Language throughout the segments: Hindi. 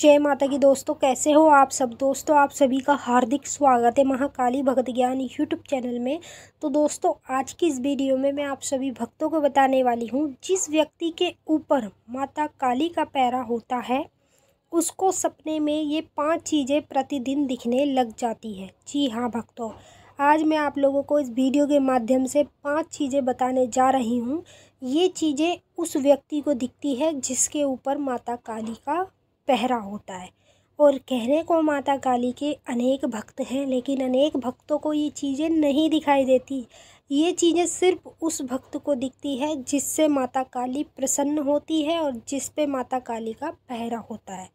जय माता की दोस्तों कैसे हो आप सब दोस्तों आप सभी का हार्दिक स्वागत है महाकाली भक्त ज्ञान यूट्यूब चैनल में तो दोस्तों आज की इस वीडियो में मैं आप सभी भक्तों को बताने वाली हूँ जिस व्यक्ति के ऊपर माता काली का पैरा होता है उसको सपने में ये पांच चीज़ें प्रतिदिन दिखने लग जाती है जी हाँ भक्तों आज मैं आप लोगों को इस वीडियो के माध्यम से पाँच चीज़ें बताने जा रही हूँ ये चीज़ें उस व्यक्ति को दिखती है जिसके ऊपर माता काली का पहरा होता है और कहने को माता काली के अनेक भक्त हैं लेकिन अनेक भक्तों को ये चीज़ें नहीं दिखाई देती ये चीज़ें सिर्फ उस भक्त को दिखती है जिससे माता काली प्रसन्न होती है और जिस पे माता काली का पहरा होता है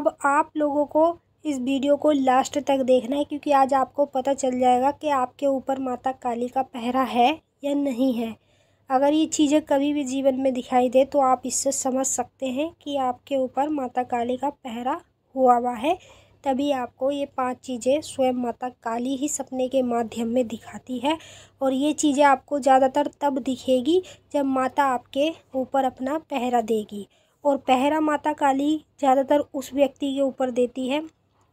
अब आप लोगों को इस वीडियो को लास्ट तक देखना है क्योंकि आज आपको पता चल जाएगा कि आपके ऊपर माता काली का पहरा है या नहीं है अगर ये चीज़ें कभी भी जीवन में दिखाई दे तो आप इससे समझ सकते हैं कि आपके ऊपर माता काली का पहरा हुआ हुआ है तभी आपको ये पांच चीज़ें स्वयं माता काली ही सपने के माध्यम में दिखाती है और ये चीज़ें आपको ज़्यादातर तब दिखेगी जब माता आपके ऊपर अपना पहरा देगी और पहरा माता काली ज़्यादातर उस व्यक्ति के ऊपर देती है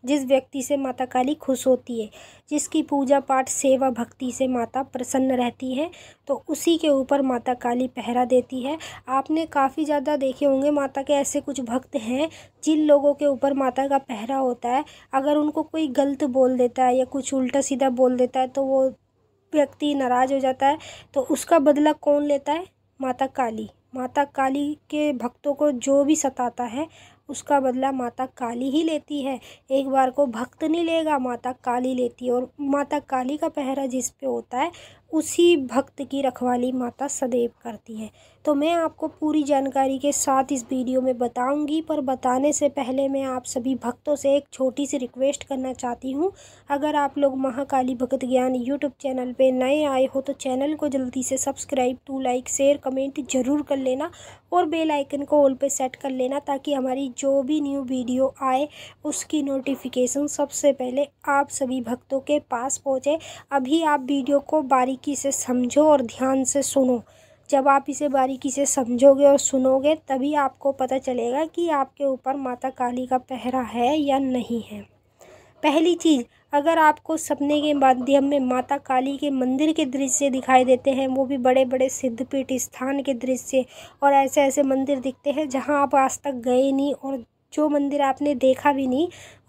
जिस व्यक्ति से माता काली खुश होती है जिसकी पूजा पाठ सेवा भक्ति से माता प्रसन्न रहती है तो उसी के ऊपर माता काली पहरा देती है आपने काफ़ी ज़्यादा देखे होंगे माता के ऐसे कुछ भक्त हैं जिन लोगों के ऊपर माता का पहरा होता है अगर उनको कोई गलत बोल देता है या कुछ उल्टा सीधा बोल देता है तो वो व्यक्ति नाराज़ हो जाता है तो उसका बदला कौन लेता है माता काली माता काली के भक्तों को जो भी सताता है उसका बदला माता काली ही लेती है एक बार को भक्त नहीं लेगा माता काली लेती है और माता काली का पहरा जिस पे होता है उसी भक्त की रखवाली माता सदैव करती है तो मैं आपको पूरी जानकारी के साथ इस वीडियो में बताऊंगी पर बताने से पहले मैं आप सभी भक्तों से एक छोटी सी रिक्वेस्ट करना चाहती हूं अगर आप लोग महाकाली भगत ज्ञान यूट्यूब चैनल पे नए आए हो तो चैनल को जल्दी से subscribe to like share comment ज़रूर कर लेना और बेल आइकन को ऑल पे सेट कर लेना ताकि हमारी जो भी न्यू वीडियो आए उसकी नोटिफिकेशन सबसे पहले आप सभी भक्तों के पास पहुँचे अभी आप वीडियो को बारीक बारीकी से समझो और ध्यान से सुनो जब आप इसे बारीकी से समझोगे और सुनोगे तभी आपको पता चलेगा कि आपके ऊपर माता काली का पहरा है या नहीं है पहली चीज़ अगर आपको सपने के माध्यम में माता काली के मंदिर के दृश्य दिखाई देते हैं वो भी बड़े बड़े सिद्धपीठ स्थान के दृश्य और ऐसे ऐसे मंदिर दिखते हैं जहां आप आज तक गए नहीं और जो मंदिर आपने देखा भी नहीं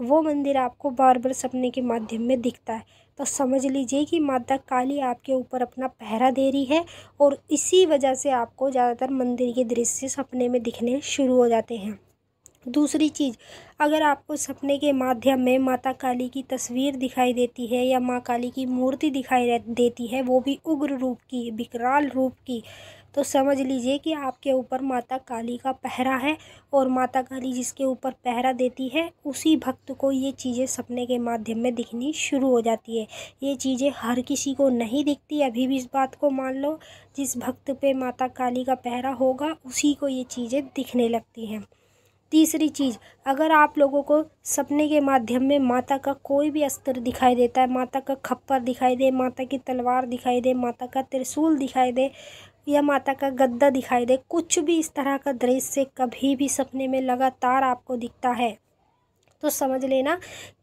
वो मंदिर आपको बार बार सपने के माध्यम में दिखता है तो समझ लीजिए कि माता काली आपके ऊपर अपना पहरा दे रही है और इसी वजह से आपको ज़्यादातर मंदिर के दृश्य सपने में दिखने शुरू हो जाते हैं दूसरी चीज़ अगर आपको सपने के माध्यम में माता काली की तस्वीर दिखाई देती है या माँ काली की मूर्ति दिखाई देती है वो भी उग्र रूप की विकराल रूप की तो समझ लीजिए कि आपके ऊपर माता काली का पहरा है और माता काली जिसके ऊपर पहरा देती है उसी भक्त को ये चीज़ें सपने के माध्यम में दिखनी शुरू हो जाती है ये चीज़ें हर किसी को नहीं दिखती अभी भी इस बात को मान लो जिस भक्त पे माता काली का पहरा होगा उसी को ये चीज़ें दिखने लगती हैं तीसरी चीज़ अगर आप लोगों को सपने के माध्यम में माता का कोई भी अस्त्र दिखाई देता है माता का खप्पर दिखाई दे माता की तलवार दिखाई दे माता का त्रिशूल दिखाई दे या माता का गद्दा दिखाई दे कुछ भी इस तरह का दृश्य कभी भी सपने में लगातार आपको दिखता है तो समझ लेना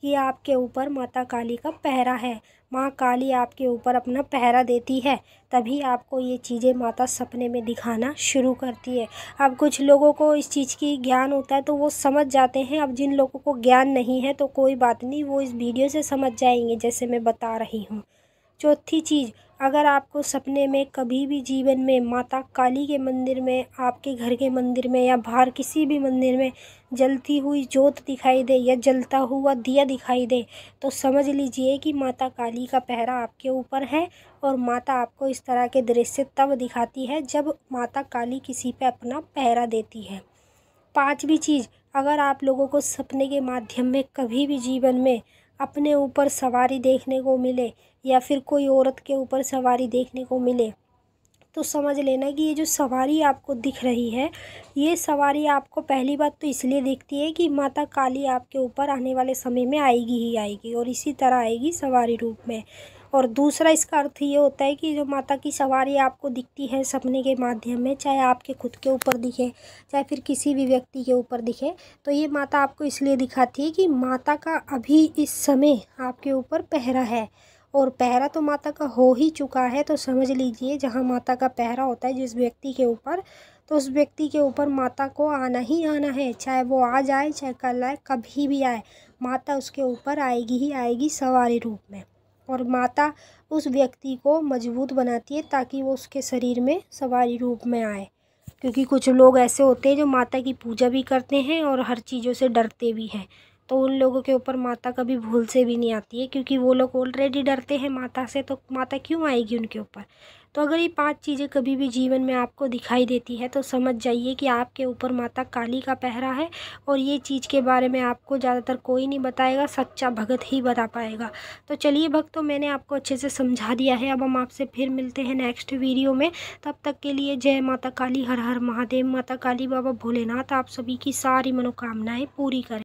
कि आपके ऊपर माता काली का पहरा है माँ काली आपके ऊपर अपना पहरा देती है तभी आपको ये चीज़ें माता सपने में दिखाना शुरू करती है अब कुछ लोगों को इस चीज़ की ज्ञान होता है तो वो समझ जाते हैं अब जिन लोगों को ज्ञान नहीं है तो कोई बात नहीं वो इस वीडियो से समझ जाएंगे जैसे मैं बता रही हूँ चौथी चीज़ अगर आपको सपने में कभी भी जीवन में माता काली के मंदिर में आपके घर के मंदिर में या बाहर किसी भी मंदिर में जलती हुई जोत दिखाई दे या जलता हुआ दिया दिखाई दे तो समझ लीजिए कि माता काली का पहरा आपके ऊपर है और माता आपको इस तरह के दृश्य तब दिखाती है जब माता काली किसी पर अपना पहरा देती है पाँचवीं चीज़ अगर आप लोगों को सपने के माध्यम में कभी भी जीवन में अपने ऊपर सवारी देखने को मिले या फिर कोई औरत के ऊपर सवारी देखने को मिले तो समझ लेना कि ये जो सवारी आपको दिख रही है ये सवारी आपको पहली बात तो इसलिए दिखती है कि माता काली आपके ऊपर आने वाले समय में आएगी ही आएगी और इसी तरह आएगी सवारी रूप में और दूसरा इसका अर्थ ये होता है कि जो माता की सवारी आपको दिखती है सपने के माध्यम में चाहे आपके खुद के ऊपर दिखे चाहे फिर किसी भी व्यक्ति के ऊपर दिखे तो ये माता आपको इसलिए दिखाती है कि माता का अभी इस समय आपके ऊपर पहरा है और पहरा तो माता का हो ही चुका है तो समझ लीजिए जहाँ माता का पहरा होता है जिस व्यक्ति के ऊपर तो उस व्यक्ति के ऊपर माता को आना ही आना है चाहे वो आज आए चाहे कल आए कभी भी आए माता उसके ऊपर आएगी ही आएगी सवारी रूप में और माता उस व्यक्ति को मजबूत बनाती है ताकि वो उसके शरीर में सवारी रूप में आए क्योंकि कुछ लोग ऐसे होते हैं जो माता की पूजा भी करते हैं और हर चीज़ों से डरते भी हैं तो उन लोगों के ऊपर माता कभी भूल से भी नहीं आती है क्योंकि वो लोग ऑलरेडी डरते हैं माता से तो माता क्यों आएगी उनके ऊपर तो अगर ये पांच चीज़ें कभी भी जीवन में आपको दिखाई देती है तो समझ जाइए कि आपके ऊपर माता काली का पहरा है और ये चीज़ के बारे में आपको ज़्यादातर कोई नहीं बताएगा सच्चा भगत ही बता पाएगा तो चलिए भक्तों तो मैंने आपको अच्छे से समझा दिया है अब हम आपसे फिर मिलते हैं नेक्स्ट वीडियो में तब तक के लिए जय माता काली हर हर महादेव माता काली बाबा भोलेनाथ आप सभी की सारी मनोकामनाएँ पूरी करें